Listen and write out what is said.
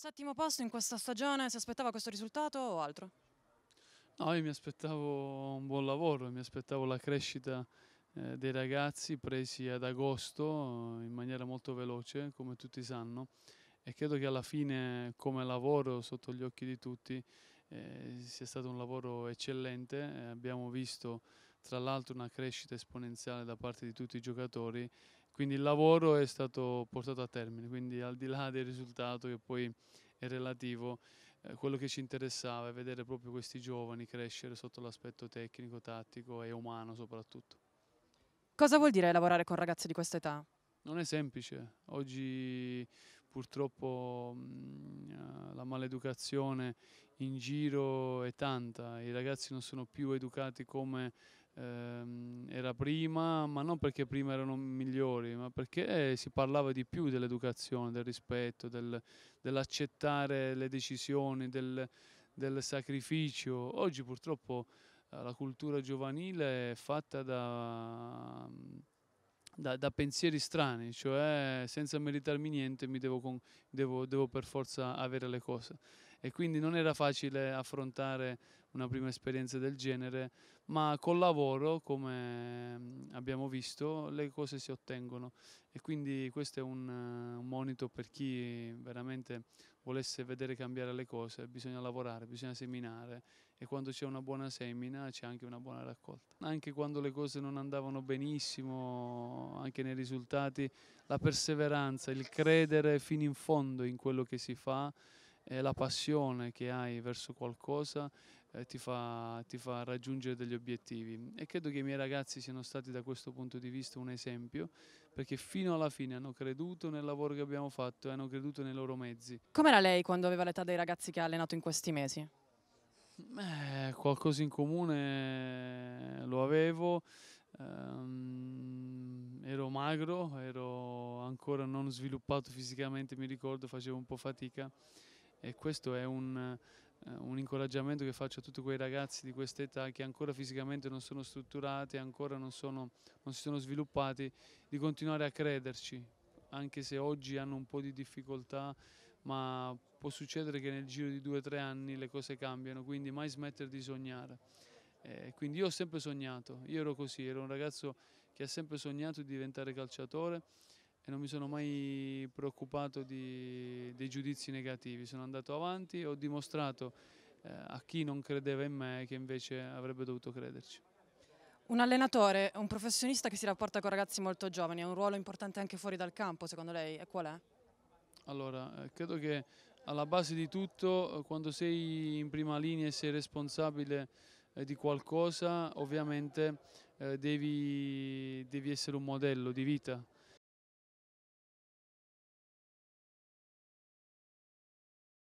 Settimo posto in questa stagione, si aspettava questo risultato o altro? No, io mi aspettavo un buon lavoro, mi aspettavo la crescita eh, dei ragazzi presi ad agosto eh, in maniera molto veloce, come tutti sanno, e credo che alla fine come lavoro sotto gli occhi di tutti eh, sia stato un lavoro eccellente, eh, abbiamo visto tra l'altro una crescita esponenziale da parte di tutti i giocatori quindi il lavoro è stato portato a termine, quindi al di là del risultato che poi è relativo, eh, quello che ci interessava è vedere proprio questi giovani crescere sotto l'aspetto tecnico, tattico e umano soprattutto. Cosa vuol dire lavorare con ragazzi di questa età? Non è semplice, oggi purtroppo mh, mm, eh, la maleducazione in giro è tanta, i ragazzi non sono più educati come ehm, era prima, ma non perché prima erano migliori, ma perché si parlava di più dell'educazione, del rispetto, del, dell'accettare le decisioni, del, del sacrificio. Oggi purtroppo eh, la cultura giovanile è fatta da, mm, da, da, pensieri strani, cioè senza meritarmi niente mi devo, devo, devo per forza avere le cose e quindi non era facile affrontare una prima esperienza del genere, ma col lavoro, come mm, abbiamo visto, le cose si ottengono e quindi questo è un, eh, un monito per chi veramente volesse vedere cambiare le cose, bisogna lavorare, bisogna seminare e quando c'è una buona semina c'è anche una buona raccolta. Anche quando le cose non andavano benissimo, anche nei risultati, la perseveranza, il credere fino in fondo in quello che si fa, e la passione che hai verso qualcosa eh, ti, fa, ti, fa, raggiungere degli obiettivi e credo che i miei ragazzi siano stati da questo punto di vista un esempio perché fino alla fine hanno creduto nel lavoro che abbiamo fatto e hanno creduto nei loro mezzi. Com'era lei quando aveva l'età dei ragazzi che ha allenato in questi mesi? Eh, qualcosa in comune lo avevo, Um, ero magro, ero ancora non sviluppato fisicamente, mi ricordo, facevo un po' fatica e questo è un, eh, un incoraggiamento che faccio a tutti quei ragazzi di questa età che ancora fisicamente non sono strutturati, ancora non, sono, non si sono sviluppati, di continuare a crederci, anche se oggi hanno un po' di difficoltà, ma può succedere che nel giro di due o tre anni le cose cambiano, quindi mai smettere di sognare. Eh, quindi io ho sempre sognato, io ero così, ero un ragazzo che ha sempre sognato di diventare calciatore e non mi sono mai preoccupato di, dei giudizi negativi, sono andato avanti e ho dimostrato eh, a chi non credeva in me che invece avrebbe dovuto crederci. Un allenatore, un professionista che si rapporta con ragazzi molto giovani, ha un ruolo importante anche fuori dal campo secondo lei e qual è? Allora, eh, credo che alla base di tutto eh, quando sei in prima linea e sei responsabile eh, di qualcosa ovviamente devi, devi essere un modello di vita